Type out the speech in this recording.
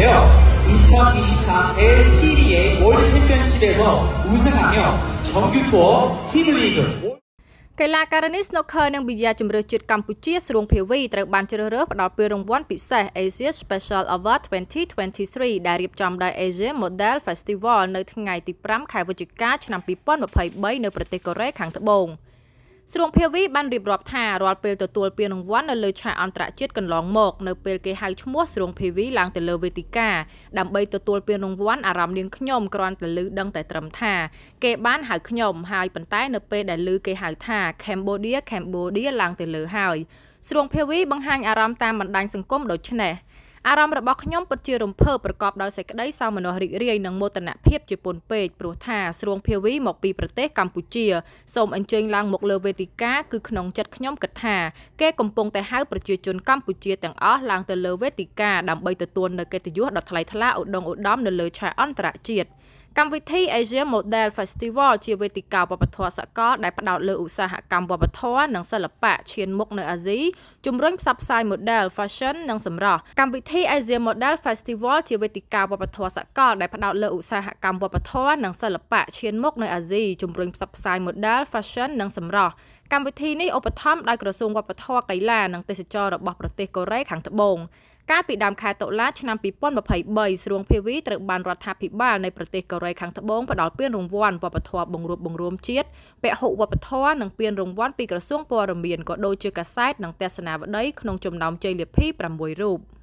있는데 요. 2024 LPDA 월드챔피언십에서우승하며정규투어팀리그កីឡាករនេះ snooker និងប៊ីយ៉ាជម្រើសជាតិកម្ពុជាស្រួងភាវីត្រូវបានជ្រើសរើសផ្តល់ពានរង្វាន់ពិសេស Asia Special Award 2023ដែលរៀបចំដោយ Asia Model Festival នៅថ្ងៃទី5ខែវិច្ឆិកាឆ្នាំ2023នៅប្រទេសកូរ៉េខាងត្បូង។ស្រួងភាវីបានរៀបរាប់ថារាល់ពេលទទួលពានរង្វាន់នៅលើឆាកអន្តរជាតិកន្លងមក នៅពេលគេហៅឈ្មោះស្រួងភាវីឡើងទៅលើវេទិកាដើម្បីទទួលពានរង្វាន់អារម្មណ៍នាងខ្ញុំគ្រាន់តែឮដឹងតែត្រឹមថាគេបានហៅខ្ញុំហើយប៉ុន្តែនៅពេលដែលឮគេហៅថា Cambodia Cambodia ឡើងទៅលើហើយ ស្រួងភាវីបង្ហាញអារម្មណ៍តាមបណ្ដាញសង្គមដូចនេះ។អារម្មណ៍របស់ខ្ញុំពិតជារំភើបប្រកបដោយសេចក្តីសោមនស្សរីករាយនិងមោទនភាពជាពន់ពេកព្រោះថាស្រួងភាវីមកពីប្រទេសកម្ពុជាសូមអញ្ជើញឡើងមកលើវេទិកាគឺក្នុងចិត្តខ្ញុំគិតថាគេកំពុងតែហៅប្រជាជនកម្ពុជាទាំងអស់ឡើងទៅលើវេទិកាដើម្បីទទួលនូវកិត្តិយសដ៏ថ្លៃថ្លាឧត្តុង្គឧត្តមនៅលើឆាកអន្តរជាតិកម្មវិធី Asia Model Festival ជាវេទិកាវប្បធម៌សកលដែលផ្ដោតលើឧស្សាហកម្មវប្បធម៌និងសិល្បៈឈានមុខនៅអាស៊ីជំរុញផ្សព្វផ្សាយ model fashion និងសម្រស់កម្មវិធី Asia Model Festival ជាវេទិកាវប្បធម៌សកលដែលផ្ដោតលើឧស្សាហកម្មវប្បធម៌និងសិល្បៈឈានមុខនៅអាស៊ីជំរុញផ្សព្វផ្សាយ model fashion និងសម្រស់កម្មវិធីនេះឧបត្ថម្ភដោយក្រសួងវប្បធម៌កីឡានិងទេសចររបស់ប្រទេសកូរ៉េខាងត្បូងកាលពីដើមខែតុលាឆ្នាំ2023ស្រួងភាវីត្រូវបានរដ្ឋាភិបាលនៃប្រទេសកូរ៉េខាងត្បូងផ្តល់ពានរង្វាន់វប្បធម៌បង្រួបបង្រួមជាតិពហុវប្បធម៌និងពានរង្វាន់ពីក្រសួងព័ត៌មានក៏ដូចជាកាសែតនិងទស្សនាវដ្តីក្នុងចំណោមជ័យលាភី6រូប។